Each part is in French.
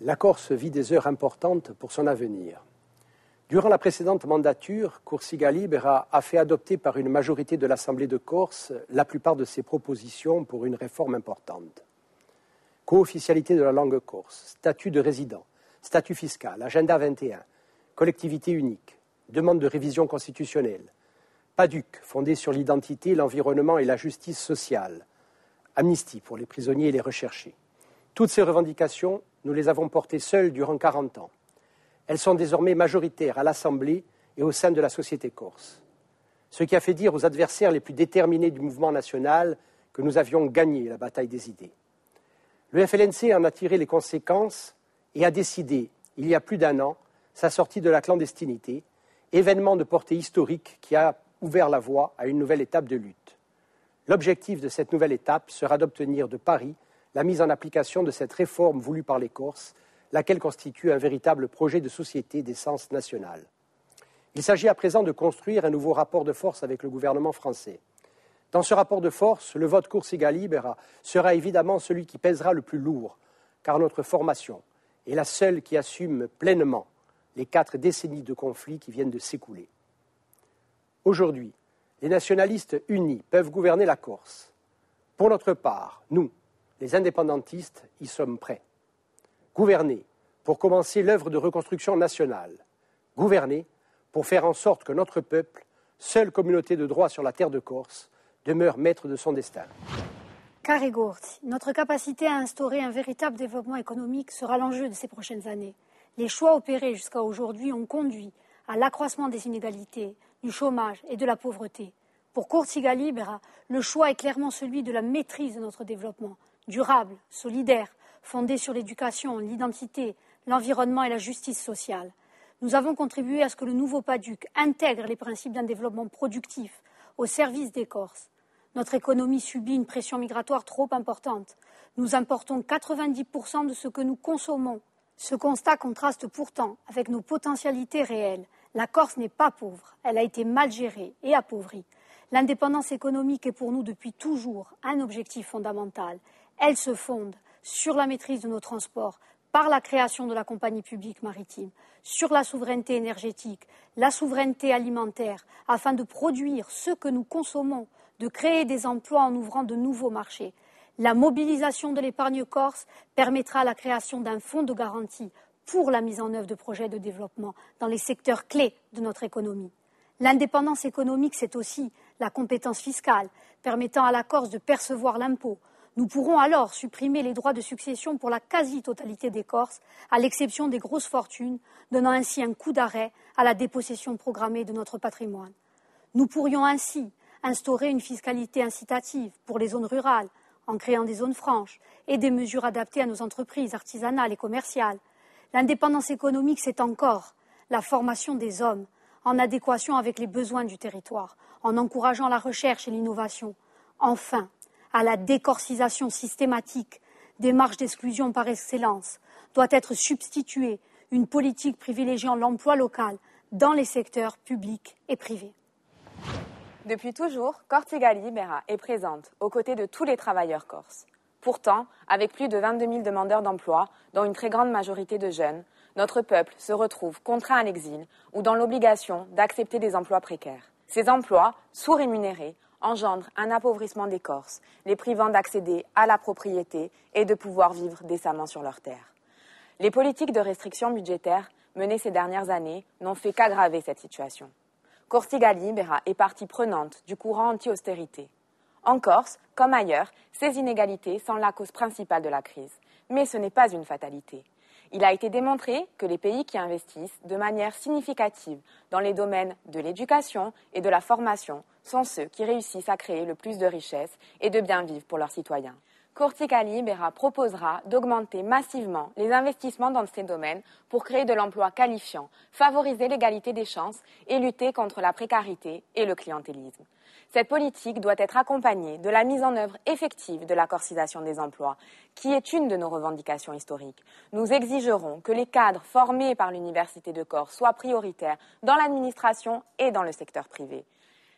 la Corse vit des heures importantes pour son avenir. Durant la précédente mandature, Coursiga Libera a, fait adopter par une majorité de l'Assemblée de Corse la plupart de ses propositions pour une réforme importante. Co-officialité de la langue corse, statut de résident, statut fiscal, agenda 21, collectivité unique, demande de révision constitutionnelle, PADUC, fondée sur l'identité, l'environnement et la justice sociale, amnistie pour les prisonniers et les recherchés. Toutes ces revendications, nous les avons portées seules durant 40 ans. Elles sont désormais majoritaires à l'Assemblée et au sein de la société corse. Ce qui a fait dire aux adversaires les plus déterminés du mouvement national que nous avions gagné la bataille des idées. Le FLNC en a tiré les conséquences et a décidé, il y a plus d'un an, sa sortie de la clandestinité, événement de portée historique qui a ouvert la voie à une nouvelle étape de lutte. L'objectif de cette nouvelle étape sera d'obtenir de Paris la mise en application de cette réforme voulue par les Corses, laquelle constitue un véritable projet de société d'essence nationale. Il s'agit à présent de construire un nouveau rapport de force avec le gouvernement français. Dans ce rapport de force, le vote Coursiga Libera sera évidemment celui qui pèsera le plus lourd, car notre formation est la seule qui assume pleinement les quatre décennies de conflits qui viennent de s'écouler. Aujourd'hui, les nationalistes unis peuvent gouverner la Corse. Pour notre part, nous, les indépendantistes y sommes prêts. Gouverner pour commencer l'œuvre de reconstruction nationale. Gouverner pour faire en sorte que notre peuple, seule communauté de droit sur la terre de Corse, demeure maître de son destin. Gort, notre capacité à instaurer un véritable développement économique sera l'enjeu de ces prochaines années. Les choix opérés jusqu'à aujourd'hui ont conduit à l'accroissement des inégalités, du chômage et de la pauvreté. Pour Corsica Libera, le choix est clairement celui de la maîtrise de notre développement, durable, solidaire, fondée sur l'éducation, l'identité, l'environnement et la justice sociale. Nous avons contribué à ce que le nouveau PADUC intègre les principes d'un développement productif au service des Corses. Notre économie subit une pression migratoire trop importante. Nous importons 90% de ce que nous consommons. Ce constat contraste pourtant avec nos potentialités réelles. La Corse n'est pas pauvre, elle a été mal gérée et appauvrie. L'indépendance économique est pour nous depuis toujours un objectif fondamental elle se fonde sur la maîtrise de nos transports par la création de la compagnie publique maritime, sur la souveraineté énergétique, la souveraineté alimentaire, afin de produire ce que nous consommons, de créer des emplois en ouvrant de nouveaux marchés. La mobilisation de l'épargne corse permettra la création d'un fonds de garantie pour la mise en œuvre de projets de développement dans les secteurs clés de notre économie. L'indépendance économique, c'est aussi la compétence fiscale permettant à la Corse de percevoir l'impôt, nous pourrons alors supprimer les droits de succession pour la quasi-totalité des Corses, à l'exception des grosses fortunes, donnant ainsi un coup d'arrêt à la dépossession programmée de notre patrimoine. Nous pourrions ainsi instaurer une fiscalité incitative pour les zones rurales, en créant des zones franches et des mesures adaptées à nos entreprises artisanales et commerciales. L'indépendance économique, c'est encore la formation des hommes en adéquation avec les besoins du territoire, en encourageant la recherche et l'innovation. Enfin, à la décorsisation systématique des marges d'exclusion par excellence, doit être substituée une politique privilégiant l'emploi local dans les secteurs publics et privés. Depuis toujours, Cortega Libera est présente aux côtés de tous les travailleurs corses. Pourtant, avec plus de 22 000 demandeurs d'emploi, dont une très grande majorité de jeunes, notre peuple se retrouve contraint à l'exil ou dans l'obligation d'accepter des emplois précaires. Ces emplois, sous-rémunérés, engendre un appauvrissement des Corses, les privant d'accéder à la propriété et de pouvoir vivre décemment sur leurs terres. Les politiques de restriction budgétaire menées ces dernières années n'ont fait qu'aggraver cette situation. Corsica Libera est partie prenante du courant anti-austérité. En Corse, comme ailleurs, ces inégalités sont la cause principale de la crise. Mais ce n'est pas une fatalité. Il a été démontré que les pays qui investissent de manière significative dans les domaines de l'éducation et de la formation sont ceux qui réussissent à créer le plus de richesses et de bien-vivre pour leurs citoyens. Cortica Libera proposera d'augmenter massivement les investissements dans ces domaines pour créer de l'emploi qualifiant, favoriser l'égalité des chances et lutter contre la précarité et le clientélisme. Cette politique doit être accompagnée de la mise en œuvre effective de la corsisation des emplois, qui est une de nos revendications historiques. Nous exigerons que les cadres formés par l'Université de Corse soient prioritaires dans l'administration et dans le secteur privé.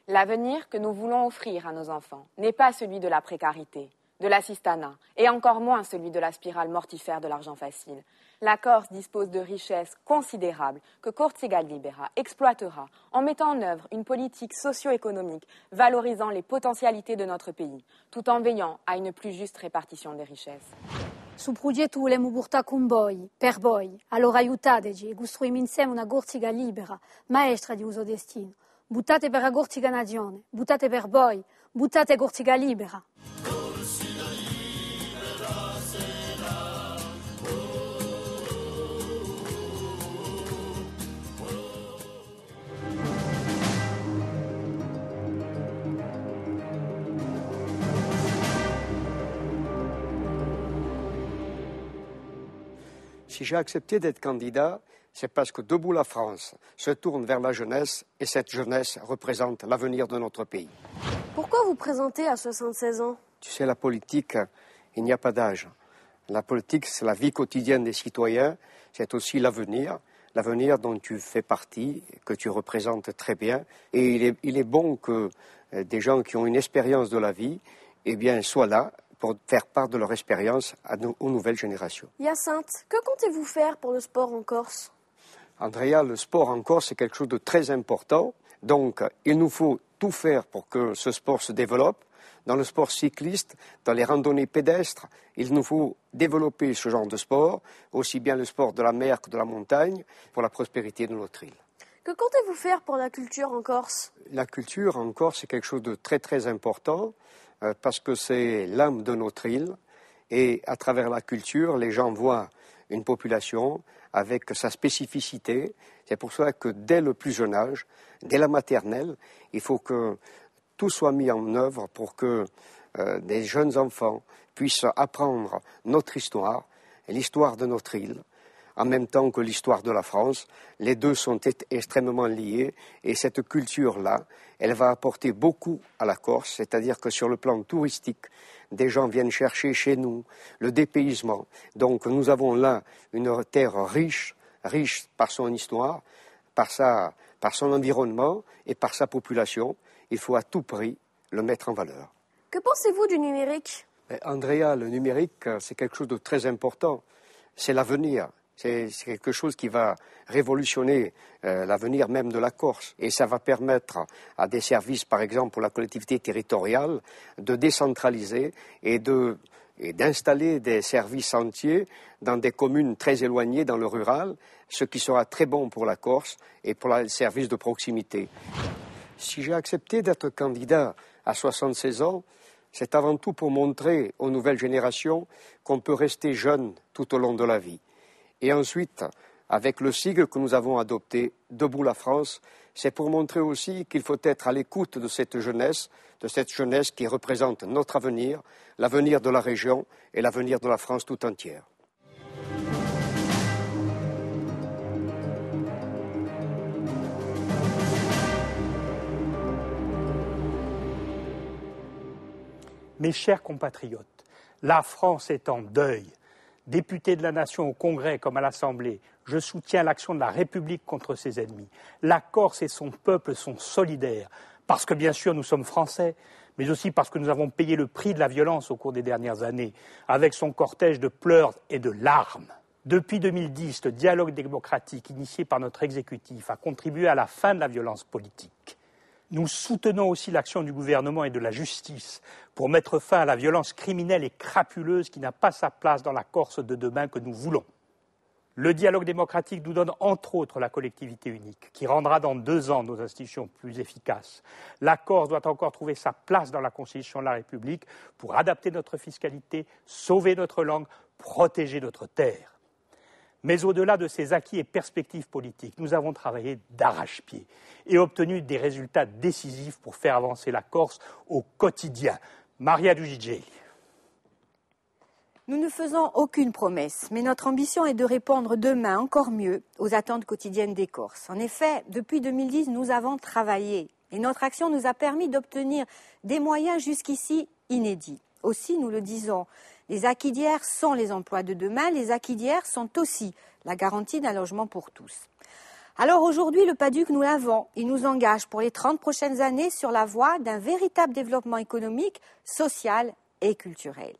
L'avenir que nous voulons offrir à nos enfants n'est pas celui de la précarité, de l'assistanat, et encore moins celui de la spirale mortifère de l'argent facile. La Corse dispose de richesses considérables que Cortigal Libera exploitera en mettant en œuvre une politique socio-économique valorisant les potentialités de notre pays, tout en veillant à une plus juste répartition des richesses. Su progettu l'emu con voi, per voi, allora aiutateci e costruiamo insieme una Corsica libera, maestra di uso destino. Buttate per la Corsica nazione, buttate per voi, buttate Corsica libera. Si j'ai accepté d'être candidat, c'est parce que debout la France se tourne vers la jeunesse et cette jeunesse représente l'avenir de notre pays. Pourquoi vous présentez à 76 ans Tu sais, la politique, il n'y a pas d'âge. La politique, c'est la vie quotidienne des citoyens, c'est aussi l'avenir, l'avenir dont tu fais partie, que tu représentes très bien. Et il est, bon que euh, des gens qui ont une expérience de la vie, eh soient là pour faire part de leur expérience aux nouvelles générations. Hyacinthe, que comptez-vous faire pour le sport en Corse Andrea, le sport en Corse, c'est quelque chose de très important. Donc, il nous faut tout faire pour que ce sport se développe. Dans le sport cycliste, dans les randonnées pédestres, il nous faut développer ce genre de sport, aussi bien le sport de la mer que de la montagne, pour la prospérité de notre île. Que comptez-vous faire pour la culture en Corse La culture en Corse, est quelque chose de très très important. Euh, parce que c'est l'âme de notre île. Et à travers la culture, les gens voient une population avec sa spécificité. C'est pour cela que dès le plus jeune âge, dès la maternelle, il faut que tout soit mis en œuvre pour que euh, des jeunes enfants puissent apprendre notre histoire, l'histoire de notre île, en même temps que l'histoire de la France. Les deux sont extrêmement liés et cette culture-là, elle va apporter beaucoup à la Corse, c'est-à-dire que sur le plan touristique, des gens viennent chercher chez nous le dépaysement. Donc nous avons là une terre riche, riche par son histoire, par, par son environnement et par sa population. Il faut à tout prix le mettre en valeur. Que pensez-vous du numérique Andrea, le numérique, c'est quelque chose de très important. C'est l'avenir. C'est quelque chose qui va révolutionner euh, l'avenir même de la Corse. Et ça va permettre à des services, par exemple pour la collectivité territoriale, de décentraliser et et d'installer des services entiers dans des communes très éloignées dans le rural, ce qui sera très bon pour la Corse et pour les services de proximité. Si j'ai accepté d'être candidat à 76 ans, c'est avant tout pour montrer aux nouvelles générations qu'on peut rester jeune tout au long de la vie. Et ensuite, avec le sigle que nous avons adopté, Debout la France, c'est pour montrer aussi qu'il faut être à l'écoute de cette jeunesse, de cette jeunesse qui représente notre avenir, l'avenir de la région et l'avenir de la France tout entière. Mes chers compatriotes, la France est en deuil député de la nation au Congrès comme à l'Assemblée, je soutiens l'action de la République contre ses ennemis. La Corse et son peuple sont solidaires, parce que bien sûr nous sommes français, mais aussi parce que nous avons payé le prix de la violence au cours des dernières années, avec son cortège de pleurs et de larmes. Depuis 2010, le dialogue démocratique initié par notre exécutif a contribué à la fin de la violence politique. Nous soutenons aussi l'action du gouvernement et de la justice pour mettre fin à la violence criminelle et crapuleuse qui n'a pas sa place dans la Corse de demain que nous voulons. Le dialogue démocratique nous donne entre autres la collectivité unique, qui rendra dans deux ans nos institutions plus efficaces. La Corse doit encore trouver sa place dans la Constitution de la République pour adapter notre fiscalité, sauver notre langue, protéger notre terre. Mais au-delà de ces acquis et perspectives politiques, nous avons travaillé d'arrache-pied et obtenu des résultats décisifs pour faire avancer la Corse au quotidien. Maria Dugigeli. Nous ne faisons aucune promesse, mais notre ambition est de répondre demain encore mieux aux attentes quotidiennes des Corses. En effet, depuis 2010, nous avons travaillé et notre action nous a permis d'obtenir des moyens jusqu'ici inédits. Aussi, nous le disons, les aquidières sont les emplois de demain, les acquis sont aussi la garantie d'un logement pour tous. Alors aujourd'hui, le PADUC, nous l'avons. Il nous engage pour les 30 prochaines années sur la voie d'un véritable développement économique, social et culturel.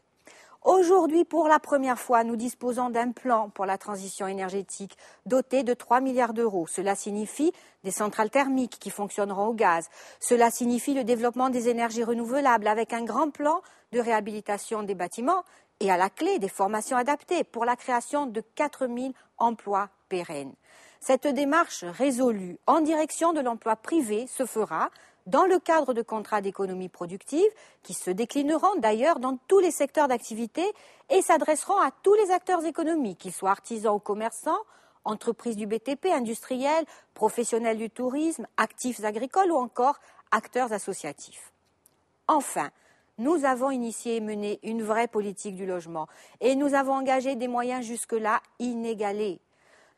Aujourd'hui, pour la première fois, nous disposons d'un plan pour la transition énergétique doté de 3 milliards d'euros. Cela signifie des centrales thermiques qui fonctionneront au gaz. Cela signifie le développement des énergies renouvelables avec un grand plan de réhabilitation des bâtiments et à la clé des formations adaptées pour la création de 4000 emplois pérennes. Cette démarche résolue en direction de l'emploi privé se fera dans le cadre de contrats d'économie productive qui se déclineront d'ailleurs dans tous les secteurs d'activité et s'adresseront à tous les acteurs économiques, qu'ils soient artisans ou commerçants, entreprises du BTP, industriels, professionnels du tourisme, actifs agricoles ou encore acteurs associatifs. Enfin, nous avons initié et mené une vraie politique du logement et nous avons engagé des moyens jusque-là inégalés.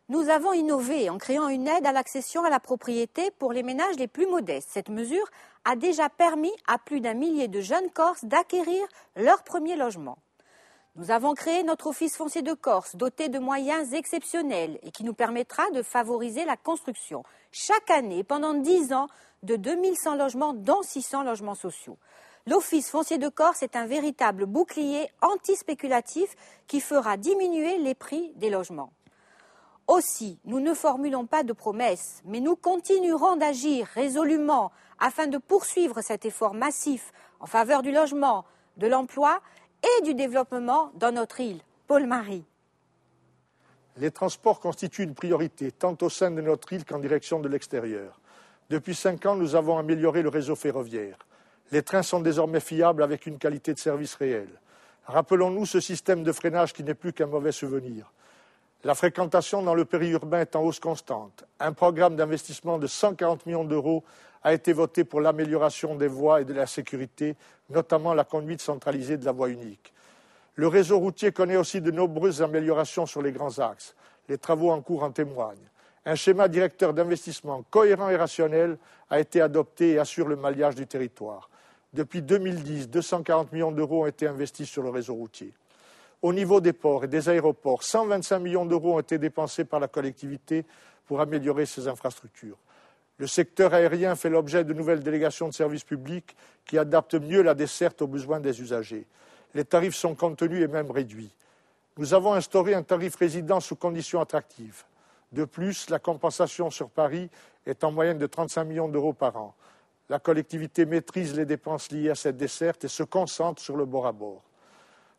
Nous avons innové en créant une aide à l'accession à la propriété pour les ménages les plus modestes. Cette mesure a déjà permis à plus d'un millier de jeunes Corses d'acquérir leur premier logement. Nous avons créé notre office foncier de Corse, doté de moyens exceptionnels et qui nous permettra de favoriser la construction chaque année pendant 10 ans de 2100 logements, dont 600 logements sociaux. L'Office foncier de Corse est un véritable bouclier antispéculatif qui fera diminuer les prix des logements. Aussi, nous ne formulons pas de promesses, mais nous continuerons d'agir résolument afin de poursuivre cet effort massif en faveur du logement, de l'emploi et du développement dans notre île. Paul-Marie. Les transports constituent une priorité, tant au sein de notre île qu'en direction de l'extérieur. Depuis cinq ans, nous avons amélioré le réseau ferroviaire. Les trains sont désormais fiables avec une qualité de service réelle. Rappelons-nous ce système de freinage qui n'est plus qu'un mauvais souvenir. La fréquentation dans le périurbain est en hausse constante. Un programme d'investissement de 140 millions d'euros a été voté pour l'amélioration des voies et de la sécurité, notamment la conduite centralisée de la voie unique. Le réseau routier connaît aussi de nombreuses améliorations sur les grands axes. Les travaux en cours en témoignent. Un schéma directeur d'investissement cohérent et rationnel a été adopté et assure le maillage du territoire. Depuis 2010, 240 millions d'euros ont été investis sur le réseau routier. Au niveau des ports et des aéroports, 125 millions d'euros ont été dépensés par la collectivité pour améliorer ces infrastructures. Le secteur aérien fait l'objet de nouvelles délégations de services publics qui adaptent mieux la desserte aux besoins des usagers. Les tarifs sont contenus et même réduits. Nous avons instauré un tarif résident sous conditions attractives. De plus, la compensation sur Paris est en moyenne de 35 millions d'euros par an. La collectivité maîtrise les dépenses liées à cette desserte et se concentre sur le bord à bord.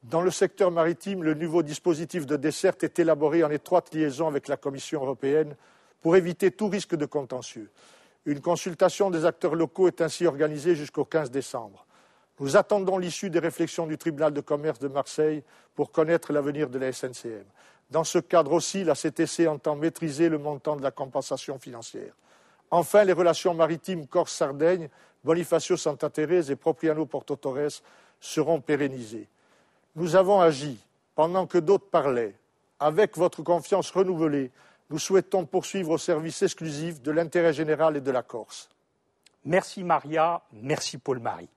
Dans le secteur maritime, le nouveau dispositif de desserte est élaboré en étroite liaison avec la Commission européenne pour éviter tout risque de contentieux. Une consultation des acteurs locaux est ainsi organisée jusqu'au 15 décembre. Nous attendons l'issue des réflexions du tribunal de commerce de Marseille pour connaître l'avenir de la SNCM. Dans ce cadre aussi, la CTC entend maîtriser le montant de la compensation financière. Enfin, les relations maritimes Corse-Sardaigne, Bonifacio-Santa Teresa et Propriano-Porto Torres seront pérennisées. Nous avons agi pendant que d'autres parlaient. Avec votre confiance renouvelée, nous souhaitons poursuivre au service exclusif de l'intérêt général et de la Corse. Merci Maria, merci Paul-Marie.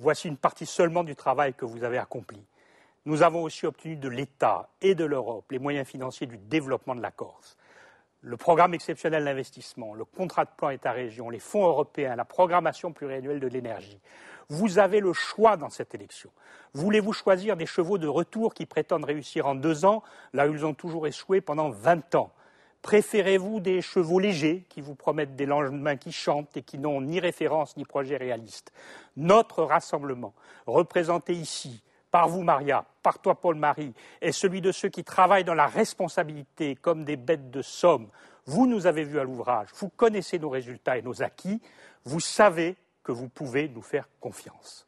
Voici une partie seulement du travail que vous avez accompli. Nous avons aussi obtenu de l'État et de l'Europe les moyens financiers du développement de la Corse. Le programme exceptionnel d'investissement, le contrat de plan État-région, les fonds européens, la programmation pluriannuelle de l'énergie. Vous avez le choix dans cette élection. Voulez-vous choisir des chevaux de retour qui prétendent réussir en deux ans, là où ils ont toujours échoué pendant vingt ans Préférez-vous des chevaux légers qui vous promettent des lendemains qui chantent et qui n'ont ni référence ni projet réaliste Notre rassemblement, représenté ici par vous Maria, par toi Paul-Marie, est celui de ceux qui travaillent dans la responsabilité comme des bêtes de somme. Vous nous avez vus à l'ouvrage, vous connaissez nos résultats et nos acquis, vous savez que vous pouvez nous faire confiance.